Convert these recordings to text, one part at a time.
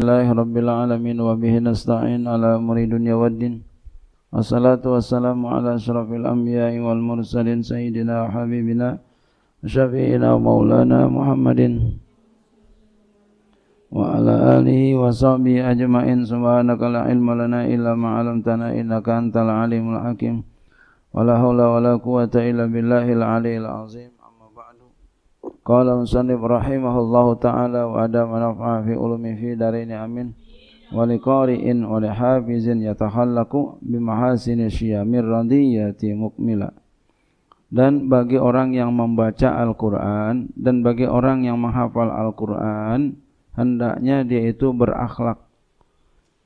Alhamdulillahi Rabbil Alamin wa bihi nasta'in ala umuri dunya waddin Wassalatu wassalamu ala ashrafil anbiya'i wal mursalin sayyidina habibina syafi'ina maulana Muhammadin wa ala alihi wa sahbihi ajma'in subhanaka la ilma lana illa ma 'allamtana innaka antal alimul hakim wa la haula wa la quwwata illa billahil aliyil azim Qala musannif rahimahullahu taala wa ada manfa'a fi ulumi fi darini amin wa liqari'in wa lihafizin yatahallaku bimahasini syamir radiyati mukmila dan bagi orang yang membaca Al-Quran dan bagi orang yang menghafal Al-Quran hendaknya dia itu berakhlak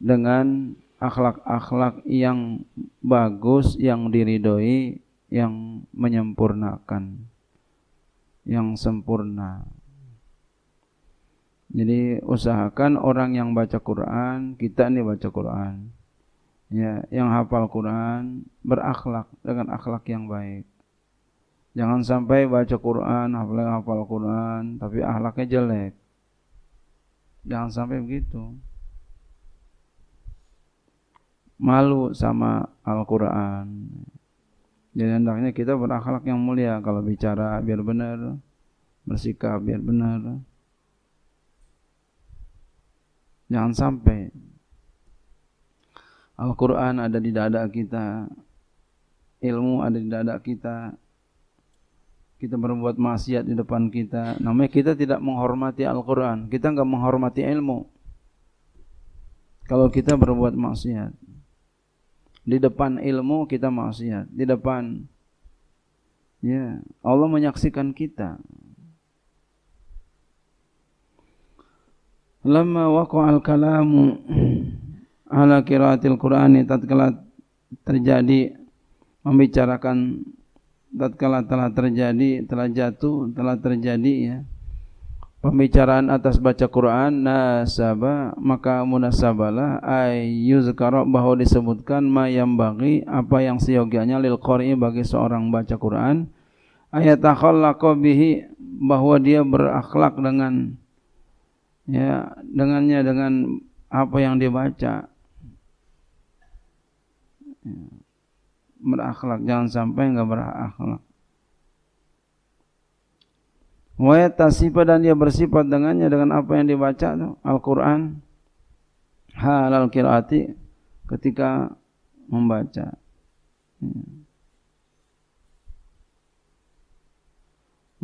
dengan akhlak-akhlak yang bagus yang diridhoi yang menyempurnakan yang sempurna. Jadi usahakan orang yang baca Quran, kita ini baca Quran. Ya, yang hafal Quran berakhlak dengan akhlak yang baik. Jangan sampai baca Quran, hafal hafal Quran, tapi akhlaknya jelek. Jangan sampai begitu. Malu sama Al-Quran. Jadi hendaknya kita berakhlak yang mulia kalau bicara biar benar, bersikap biar benar. Jangan sampai Al-Quran ada di dada kita, ilmu ada di dada kita, kita berbuat maksiat di depan kita. Namanya kita tidak menghormati Al-Quran, kita nggak menghormati ilmu. Kalau kita berbuat maksiat, di depan ilmu kita maksiat, di depan ya, Allah menyaksikan kita. Lama al kalamu ala qiraatil Qur'ani tatkala terjadi membicarakan tatkala telah terjadi, telah jatuh, telah terjadi ya pembicaraan atas baca Quran nasaba maka munasabalah ayu ayyuzkara bahwa disebutkan mayam bagi apa yang seyogianya lil qari bagi seorang baca Quran ayatakhallaqa bihi bahwa dia berakhlak dengan ya dengannya dengan apa yang dibaca ya, berakhlak jangan sampai enggak berakhlak tasipa dan dia bersifat dengannya dengan apa yang dibaca Al-Quran halal kirati ketika membaca. Hmm.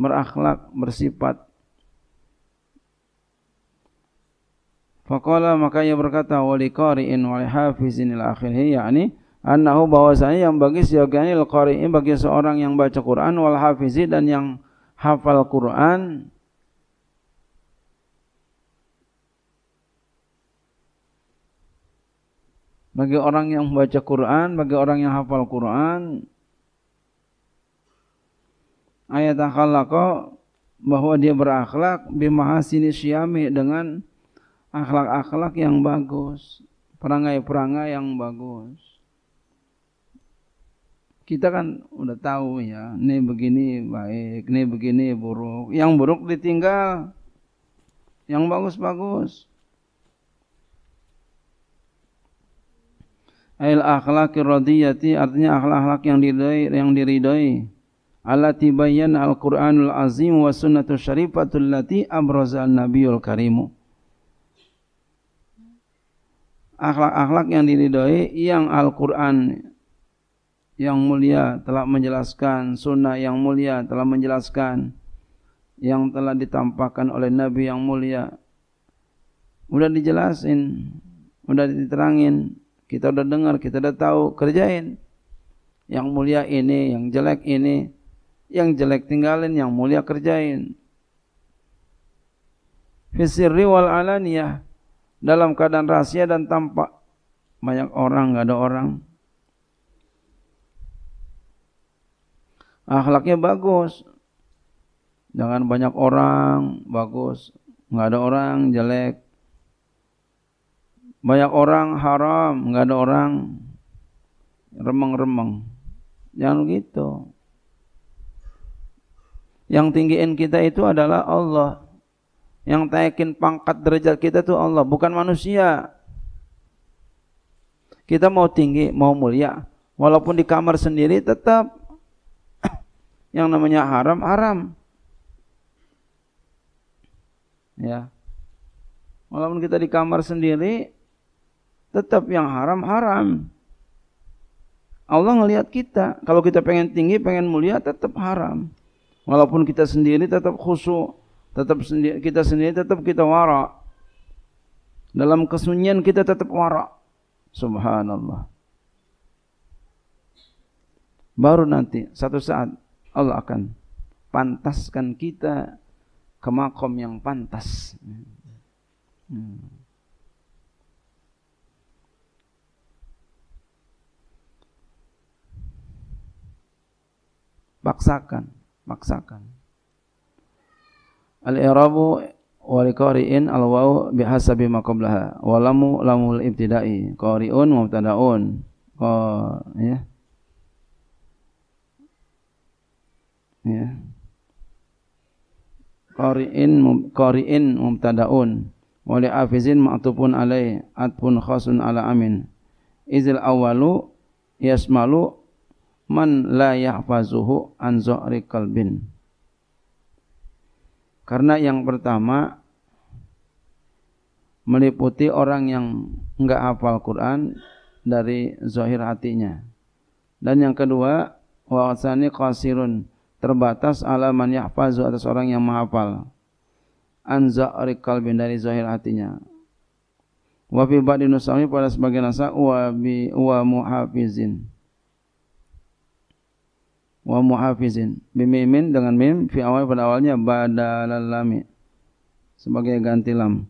Berakhlak, bersifat. Fakola maka ia berkata wali qari'in wali hafizin ila akhirih yakni annahu bahwasanya yang bagi siogani al-qari'in bagi seorang yang baca Quran wal hafizi dan yang hafal Quran bagi orang yang membaca Quran, bagi orang yang hafal Quran ayat akhlaqa bahwa dia berakhlak bimahasini syami dengan akhlak-akhlak yang bagus, perangai-perangai yang bagus kita kan udah tahu ya, ini begini baik, ini begini buruk. Yang buruk ditinggal, yang bagus-bagus. Ail akhlaqir radiyati artinya akhlak-akhlak yang diridai yang diridai. Allati bayyana al-Qur'anul Azim wa sunnatu syarifatul lati abraza nabiyul karimu. Akhlak-akhlak yang diridai yang Al-Qur'an yang mulia telah menjelaskan, sunnah yang mulia telah menjelaskan yang telah ditampakkan oleh Nabi yang mulia. Mudah dijelasin, mudah diterangin, kita udah dengar, kita udah tahu, kerjain. Yang mulia ini, yang jelek ini, yang jelek tinggalin, yang mulia kerjain. Fisirri wal alaniyah dalam keadaan rahasia dan tampak banyak orang nggak ada orang akhlaknya bagus jangan banyak orang bagus nggak ada orang jelek banyak orang haram nggak ada orang remeng-remeng jangan gitu yang tinggiin kita itu adalah Allah yang taikin pangkat derajat kita itu Allah bukan manusia kita mau tinggi mau mulia walaupun di kamar sendiri tetap yang namanya haram haram. Ya. Walaupun kita di kamar sendiri tetap yang haram haram. Allah ngelihat kita. Kalau kita pengen tinggi, pengen mulia tetap haram. Walaupun kita sendiri tetap khusyuk, tetap sendi kita sendiri tetap kita wara. Dalam kesunyian kita tetap wara. Subhanallah. Baru nanti satu saat Allah akan pantaskan kita ke makom yang pantas. Hmm. Paksakan, paksakan. Al-i'rabu wa liqari'in al-wawu bihasabi ma Walamu lamul ibtida'i qari'un mubtada'un. Qar ya. ya. Qari'in qari'in mubtadaun wa maatupun ma'tufun alai atfun khasun ala amin. Izil awalu yasmalu man la yahfazuhu an zuhri qalbin. Karena yang pertama meliputi orang yang enggak hafal Quran dari zahir hatinya. Dan yang kedua, wa'asani qasirun terbatas ala man yahfazu atas orang yang menghafal Anza za'ri qalbin dari zahir hatinya wa fi ba'd nusami pada sebagian nasa wa bi wa muhafizin wa muhafizin bimimin dengan mim fi awal pada awalnya badal lam. sebagai ganti lam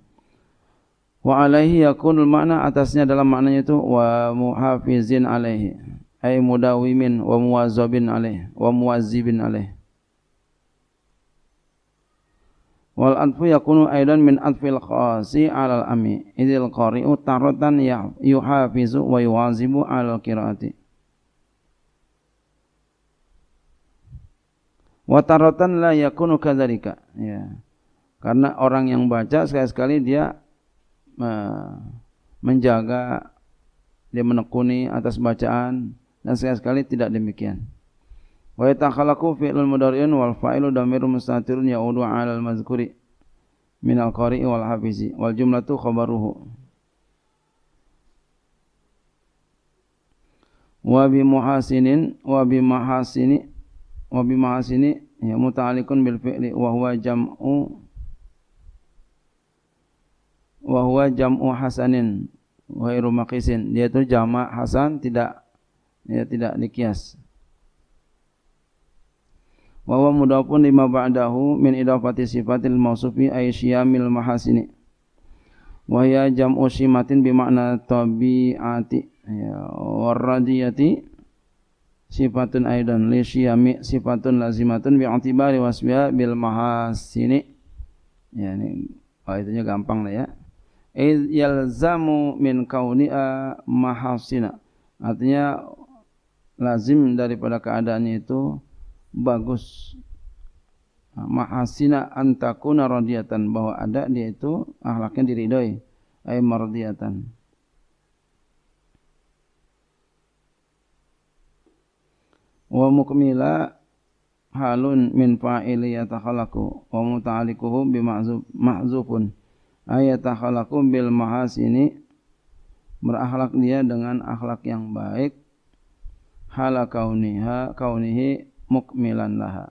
wa alaihi yakunul makna atasnya dalam maknanya itu wa muhafizin alaihi ay mudawimin wa muwazzabin alaih wa muwazzibin alaih wal atfu yakunu aidan min atfil qasi alal ami idil qari'u taratan ya, yuhafizu wa yuwazibu alal kirati wa taratan la yakunu kadzalika ya karena orang yang baca sekali-sekali dia eh, menjaga dia menekuni atas bacaan dan sekali-sekali tidak demikian. Wa yatakhallaqu fi'lul mudhari'un wal fa'ilu damiru mustatirun ya'udu 'ala al-mazkuri min al-qari'i wal hafizi wal jumlatu khabaruhu. Wa bi muhasinin wa bi mahasini wa bi mahasini ya muta'alliqun bil fi'li wa huwa jam'u wa huwa jam'u hasanin wa iru maqisin. Dia itu jamak hasan tidak ya tidak dikias wa huwa mudafun lima ba'dahu min idafati sifatil mausufi ay syamil mahasini wa jam jam'u simatin bi makna tabi'ati ya waradiyati sifatun aidan li syami sifatun lazimatun bi i'tibari wasbiha bil mahasini ya ini oh, nya gampang lah ya iz yalzamu min kaunia mahasina artinya lazim daripada keadaannya itu bagus nah, mahasina antakuna radiyatan bahwa ada dia itu ahlaknya diridhoi ay mardiyatan wa mukmila halun min fa'ili yatakhalaku wa muta'alikuhu bima'zuf ma'zufun ayatakhalaku bil mahasini berakhlak dia dengan akhlak yang baik hala kaunihi mukmilan laha